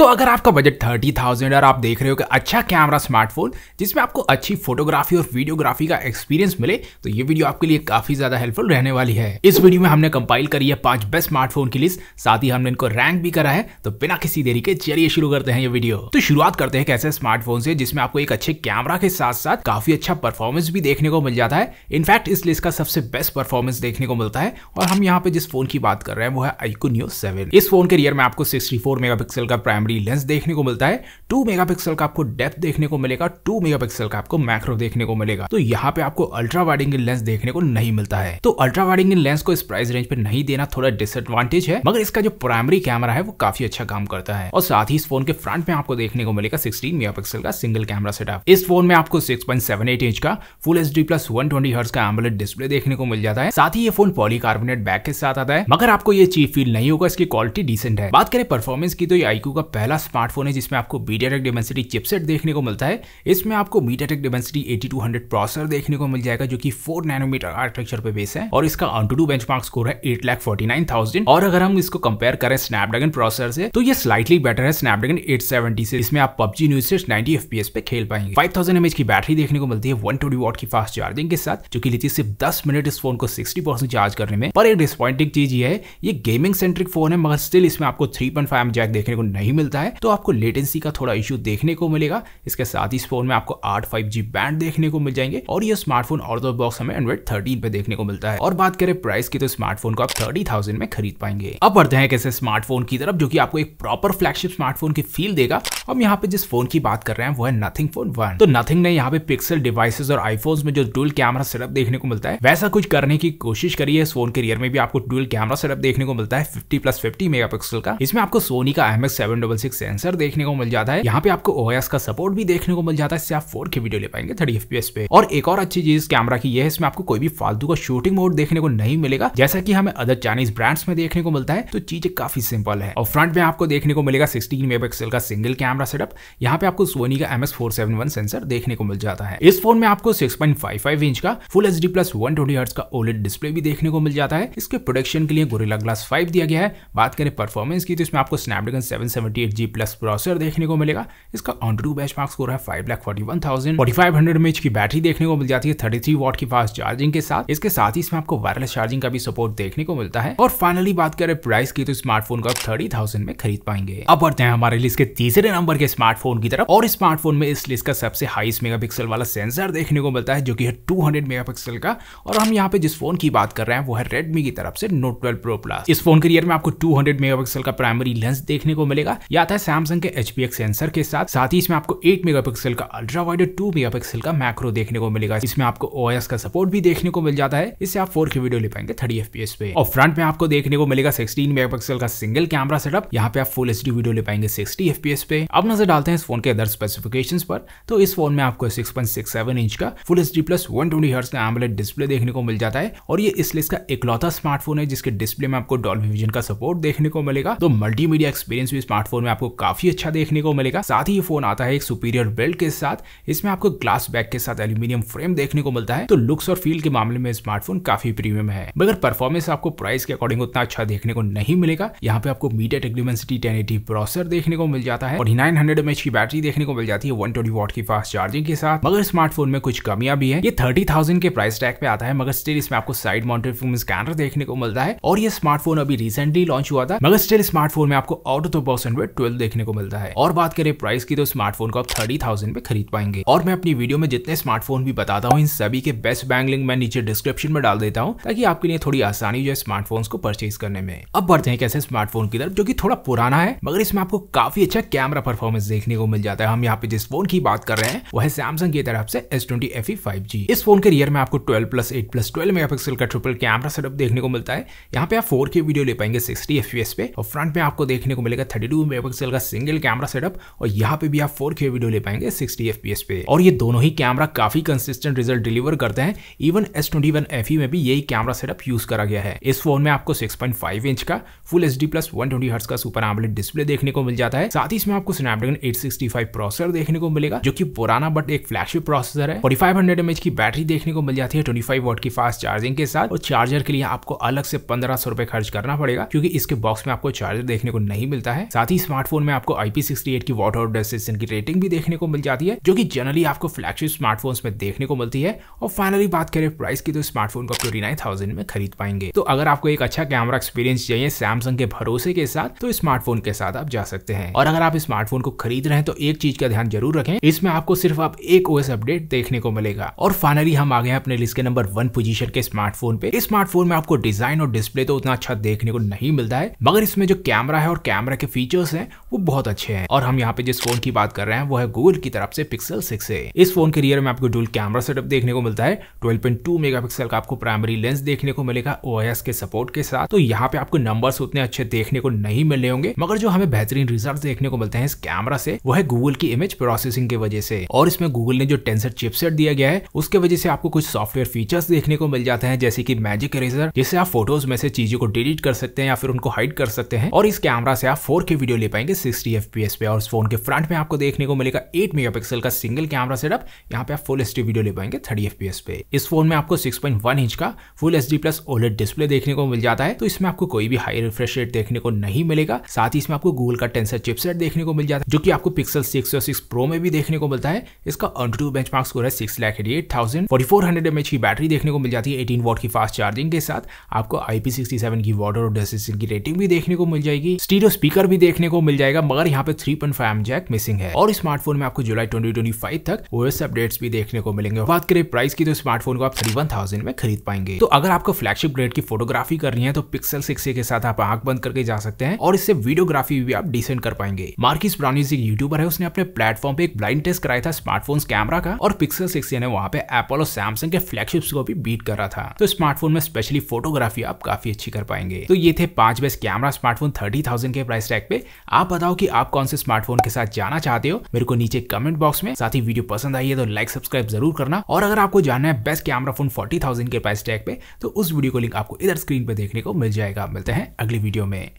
तो अगर आपका बजट थर्टी थाउजेंड और आप देख रहे हो कि अच्छा कैमरा स्मार्टफोन जिसमें आपको अच्छी फोटोग्राफी और वीडियोग्राफी का एक्सपीरियंस मिले तो ये वीडियो आपके लिए काफी ज्यादा हेल्पफुल रहने वाली है इस वीडियो में हमने कंपाइल करी है पांच बेस्ट स्मार्टफोन की लिस्ट साथ ही हमने इनको रैंक भी करा है तो बिना किसी देरी के चलिए शुरू करते हैं ये वीडियो तो शुरुआत करते हैं ऐसे स्मार्टफोन से जिसमें आपको एक अच्छे कैमरा के साथ साथ काफी अच्छा परफॉर्मेंस भी देखने को मिल जाता है इनफैक्ट इस लिस्ट का सबसे बेस्ट परफॉर्मेंस देखने को मिलता है और हम यहाँ पे जिस फोन की बात कर रहे हैं वो है आईको न्यूज सेवन इस फोन के रियर में आपको सिक्सटी मेगापिक्सल का प्राइमरी प्राइमरी लेंस देखने को मिलता है टू मेगापिक्सल का आपको डेप्थ देखने को मिलेगा टू मेगा का आपको मैक्रो देखने को मिलेगा तो यहाँ पे आपको अल्ट्रा वाइड एंगल लेंस देखने को नहीं मिलता है तो अल्ट्रा वाइड एंगल लेंस को इस प्राइस रेंज पे नहीं देना थोड़ा डिसएडवांटेज है मगर इसका जो प्राइमरी कैमरा है वो काफी अच्छा काम करता है और साथ ही इस फोन के फ्रंट में आपको देखने को मिलेगा सिक्सटीन मेगा का सिंगल कैमरा सेटअप इस फोन में आपको सिक्स इंच का full H plus one twenty का एम्बुलेट डिस्प्ले देखने को मिल जाता है साथ ही ये फोन पॉलीकार्बोनेट बैक के साथ आता है मगर आपको ये चीप फील नहीं होगा इसकी क्वालिटी डिसेंट है बात करें परफॉर्मेंस की तो ये आईक्यू का पहला स्मार्टफोन है जिसमें आपको बीडियाटेक डेमेंसिटी चिपसेट देखने को मिलता है इसमें आपको बीडियाटेक डेमेंसिटी 8200 प्रोसेसर देखने को मिल जाएगा जो कि 4 नैनोमीटर आर्किटेक्चर पे बेस है और इसका ऑनटू बेंचमार्क स्कोर है eight lakh forty nine thousand और अगर हम इसको कंपेयर करें स्नैपड्रैगन प्रोसेसर से तो ये स्लाइटली बेटर है स्नैपड्रैगन एट सेवेंटी से इसमें आप पब्जी न्यूज से नाइनटी एफ पे खेल पाएंगे फाइव थाउजेंड की बैटरी देखने को मिलती है वन ट्वेंटी वॉट की फास्ट चार्जिंग के साथ जो कि लेती सिर्फ दस मिनट इस फोन को सिक्सटी परसेंट चार्ज करने में पर एक डिसपॉइंटिंग चीज ये है ये गेमिंग सेंट्रिक फोन है मगर स्टिल इसमें आपको थ्री पॉइंट फाइव जैक देखने को नहीं मिलता मिलता है तो आपको लेटेंसी का थोड़ा इश्यू देखने को मिलेगा इसके साथ ही इस फोन में आपको आठ फाइव बैंड देखने को मिल जाएंगे और ये स्मार्टफोन आउट बॉक्स हमें एंड्रॉइड थर्टीन पे देखने को मिलता है और बात करें प्राइस की तो स्मार्टफोन को आप थर्टी थाउजेंड में खरीद पाएंगे अब बढ़ते हैं कैसे स्मार्टफोन की तरफ जो की आपको एक प्रॉपर फ्लैगशिप स्मार्टफोन की फील देगा हम यहाँ पे जिस फोन की बात कर रहे हैं वो है नथिंग फोन वन तो नथिंग ने यहाँ पे पिक्सल डिवाइसेस और आईफोन में जो डुअल कैमरा सेटअप देखने को मिलता है वैसा कुछ करने की कोशिश करिए इस फोन के रियर में भी आपको डुअल कैमरा सेटअप देखने को मिलता है फिफ्टी प्लस फिफ्टी मेगा का इसमें आपको सोनी का एम एस सेंसर देखने को मिल जाता है यहाँ पे आपको ओ का सपोर्ट भी देखने को मिल जाता है इससे आप फोर के वीडियो ले पाएंगे थर्टी एफ पे और एक और अच्छी चीज कैमरा की यह है इसमें आपको कोई भी फालतू का शूटिंग मोड देखने को नहीं मिलेगा जैसा की हमें अदर चाइनीज ब्रांड्स में देखने को मिलता है तो चीजें काफी सिंपल है और फ्रंट में आपको देखने को मिलेगा सिक्सटीन मेगा का सिंगल कैमरा कैमरा सेटअप यहाँ पे आपको सोनी का एम एस सेंसर देखने को मिल जाता है इस फोन में आपको 6.55 इंच का full H D plus one का ओलेट डिस्प्ले भी देखने को मिल जाता है इसके प्रोडक्शन के लिए गोरिल्ला ग्लास 5 दिया गया है बात करें परफॉर्मेंस की तो इसमें आपको स्नैपड्रैगन 778 जी प्लस प्रोसेसर देखने को मिलेगा इसका AnTuTu benchmarks score है five lakh forty one thousand forty five hundred M की बैटरी देखने को मिल जाती है थर्टी थ्री वॉट की फास्ट चार्जिंग के साथ इसके साथ ही इसमें आपको वायरलेस चार्जिंग का भी सपोर्ट देखने को मिलता है और फाइनली बात करें प्राइस की तो स्मार्टफोन को आप थर्टी थाउजेंड में खरीद पाएंगे अब बढ़ते हैं हमारे लिए इसके तीसरे नंबर के स्मार्टफोन की तरफ और स्मार्टफोन में इस लिस्ट का सबसे हाईस्ट मेगापिक्सल वाला सेंसर देखने को मिलता है जो कि है 200 मेगापिक्सल का और हम यहाँ पे जिस फोन की बात कर रहे हैं वो है रेडमी की तरफ से नोट ट्वेल्व प्रो प्लस इस फोन के रियर में आपको 200 मेगापिक्सल का प्राइमरी लेंस देखने को मिलेगा या था तो सैमसंग के एच सेंसर के साथ साथ ही इसमें आपको एट मेगा का अल्ट्रा वाइड टू मेगा का मैक्रो देखने को मिलेगा इसमें आपको ओ का सपोर्ट भी देखने को मिल जाता है इससे आप फोर की वीडियो ले पाएंगे थर्टी एफ पे और फ्रंट में आपको देखने को मिलेगा सिक्सटीन मेगा का सिंगल कैमरा सेटअप यहाँ पे आप फुल एच वीडियो ले पाएंगे सिक्सटी एफ पे अब नजर डालते हैं इस फोन के अदर स्पेसिफिकेशंस पर तो इस फोन में आपको 6.67 इंच का full H D plus one twenty का एमलेट डिस्प्ले देखने को मिल जाता है और ये इसलिए इसका इकलौता स्मार्टफोन है जिसके डिस्प्ले में आपको डॉल्बी विजन का सपोर्ट देखने को मिलेगा तो मल्टीमीडिया एक्सपीरियंस भी स्मार्टफोन में आपको काफी अच्छा देखने को मिलेगा साथ ही ये फोन आता है एक सुपीरियर बेल्ट के साथ इसमें आपको ग्लास बैक के साथ एल्यूमिनियम फ्रेम देखने को मिलता है तो लुक्स और फील के मामले में स्मार्टफोन काफी प्रीमियम है मगर परफॉर्मेंस आपको प्राइस के अकॉर्डिंग उतना अच्छा देखने को नहीं मिलेगा यहाँ पे आपको मीडिया टेक्निवेंसिटी टेन प्रोसेसर देखने को मिल जाता है और नाइन हंड्रेड की बैटरी देखने को मिल जाती है वन ट्वेंटी वॉट की फास्ट चार्जिंग के साथ मगर स्मार्टफोन में कुछ कमियां भी है ये थर्टी थाउजेंड के प्राइस टैग पे आता है मगर स्टिल इसमें आपको साइड माउंटेड फिल्म स्कैनर देखने को मिलता है और ये स्मार्टफोन अभी रिसेंटली लॉन्च हुआ था मगर स्टिल स्मार्टफोन में आपको out of the box twelve देखने को मिलता है और बात करें प्राइस की तो स्मार्टफोन को आप थर्टी थाउजेंड में खरीद पाएंगे और मैं अपनी वीडियो में जितने स्मार्टफोन भी बताता हूँ इन सभी के बेस्ट बैंक लिंक मैं नीचे डिस्क्रिप्शन में डाल देता हूँ ताकि आपके लिए थोड़ी आसानी जो है स्मार्टफोन को परचेज करने में अब बढ़ते हैं कैसे स्मार्टफोन की तरफ जो की थोड़ा पुराना है मगर इसमें आपको काफी अच्छा कैमरा परफॉर्मेंस देखने को मिल जाता है हम यहाँ पे जिस फोन की बात कर रहे हैं वह सैमसंग की तरफ से S twenty F five G इस फोन के रियर में आपको twelve plus eight plus twelve mega pixel का ट्रिपल कैमरा सेटअप देखने को मिलता है यहाँ पे आप फोर के वीडियो ले पाएंगे सिक्सटी एफ पे और फ्रंट में आपको देखने को मिलेगा थर्टी टू मेगा का सिंगल कैमरा सेटअप और यहाँ पे भी आप फोर वीडियो ले पाएंगे सिक्सटी एफ पे और ये दोनों ही कैमरा काफी कंसिस्टेंट रिजल्ट डिलीवर करते हैं even S twenty one F में भी यही कैमरा सेटअप यूज करा गया है इस फोन में आपको सिक्स पॉइंट फाइव इंच का full H D plus one twenty hertz का सुपर आमलेट डिस्प्ले देखने को मिल जाता है साथ ही इसमें आपको स्नैपड्रैगन 865 प्रोसेसर देखने को मिलेगा जो कि पुराना बट एक फ्लैगशिप प्रोसेसर है 4500 mAh की बैटरी देखने को मिल जाती है 25 वॉट की फास्ट चार्जिंग के साथ और चार्जर के लिए आपको अलग से पंद्रह सौ खर्च करना पड़ेगा क्योंकि इसके बॉक्स में आपको चार्जर देखने को नहीं मिलता है साथ ही स्मार्टफोन में आपको आईपी की वॉट आउट की रेटिंग भी देखने को मिल जाती है जो की जनरली आपको फ्लैगशिप स्मार्टफोन में देखने को मिलती है और फाइनली बात करें प्राइस की तो स्मार्टफोन को आप नाइन तो थाउजेंड में खरीद पाएंगे तो अगर आपको एक अच्छा कैमरा एक्सपीरियंस चाहिए सैमसंग के भरोसे के साथ तो स्मार्टफोन के साथ आप जा सकते हैं और अगर आप स्मार्ट स्मार्टफोन को खरीद रहे हैं तो एक चीज का ध्यान जरूर रखें इसमें आपको सिर्फ आप एक ओएस अपडेट देखने को मिलेगा और फाइनली हम आ गए अपने लिस्ट के नंबर वन पोजीशन के स्मार्टफोन पे इस स्मार्टफोन में आपको डिजाइन और डिस्प्ले तो उतना अच्छा देखने को नहीं मिलता है मगर इसमें जो कैमरा है और कैमरा के फीचर्स है वो बहुत अच्छे है और हम यहाँ पे जिस फोन की बात कर रहे हैं वो है गूगल की तरफ से पिक्सल सिक्स है इस फोन के रियर में आपको डुअल कैमरा सेटअप देखने को मिलता है ट्वेल्व पॉइंट टू मेगापिक्सल का आपको प्राइमरी लेंस देखने को मिलेगा ओ के सपोर्ट के साथ तो यहाँ पे आपको नंबर उतने अच्छे देखने को नहीं मिलने होंगे मगर जो हमें बेहतरीन रिजल्ट देखने को मिलते हैं इस कैमरा से वो है गूगल की इमेज प्रोसेसिंग की वजह से और इसमें गूगल ने जो टेंसर चिपसेट दिया गया है उसके वजह से आपको कुछ सॉफ्टवेयर फीचर्स देखने को मिल जाते हैं जैसे कि मैजिक इरेजर जिससे आप फोटोज में से चीजों को डिलीट कर सकते हैं या फिर उनको हाइड कर सकते हैं और इस कैमरा से आप फोर वीडियो ले पाएंगे सिक्सटी एफ पे और फोन के फ्रंट में आपको देखने को मिलेगा एट मेगा का सिंगल कैमरा सेटअप यहाँ पे आप फुल एच वीडियो ले पाएंगे थर्टी एफ पे इस फोन में आपको सिक्स इंच का full H plus OLED display देखने को मिल जाता है तो इसमें आपको कोई भी हाई रिफ्रेश रेट देखने को नहीं मिलेगा साथ ही इसमें आपको गूगल का टेंसर चिपसेट देखने को मिल जाता है जो कि आपको पिक्सल सिक्स और सिक्स प्रो में भी देखने को मिलता है इसका ऑन बेंच मार्क स्कोर है six lakh eighty eight thousand forty four hundred M की बैटरी देखने को मिल जाती है एटीन वॉट की फास्ट चार्जिंग के साथ आपको आईपी सिक्सटी सेवन की वाटर और डिसिशन की रेटिंग भी देखने को मिल जाएगी स्टीरियो स्पीकर भी देखने को मिल जाएगा मगर यहाँ पे three point five jack missing है और स्मार्टफोन में आपको जुलाई ट्वेंटी ट्वेंटी फाइव तक ओएस अपडेट्स भी देखने को मिलेंगे बात करें प्राइस की तो स्मार्टफोन को आप थ्री वन थाउजेंड में खरीद पाएंगे तो अगर आपको फ्लैगशिप ग्रेड की फोटोग्राफी करनी है तो पिक्सल सिक्स के साथ आप आंख बंद करके जा सकते हैं और इससे वीडियोग्राफी भी आप डिसेंड कर पाएंगे मार्केट किस ब्राउनी एक यूट्यूबर है उसने अपने प्लेटफॉर्म पे एक ब्लाइंड टेस्ट कराया था स्मार्टफोन कैमरा का और पिक्सल सिक्स ने वहाँ पे एप्पल और सैमसंग के फ्लैगशिप्स को भी बीट कर रहा था तो स्मार्टफोन में स्पेशली फोटोग्राफी आप काफी अच्छी कर पाएंगे तो ये थे पांच best camera smartphone thirty thousand के प्राइस टैग पे आप बताओ कि आप कौन से स्मार्टफोन के साथ जाना चाहते हो मेरे को नीचे कमेंट बॉक्स में साथ ही वीडियो पसंद आई है तो लाइक सब्सक्राइब जरूर करना और अगर आपको जानना है best camera phone forty thousand के प्राइस टैग पे तो उस वीडियो को लिंक आपको इधर स्क्रीन पे देखने को मिल जाएगा मिलते हैं अगली वीडियो में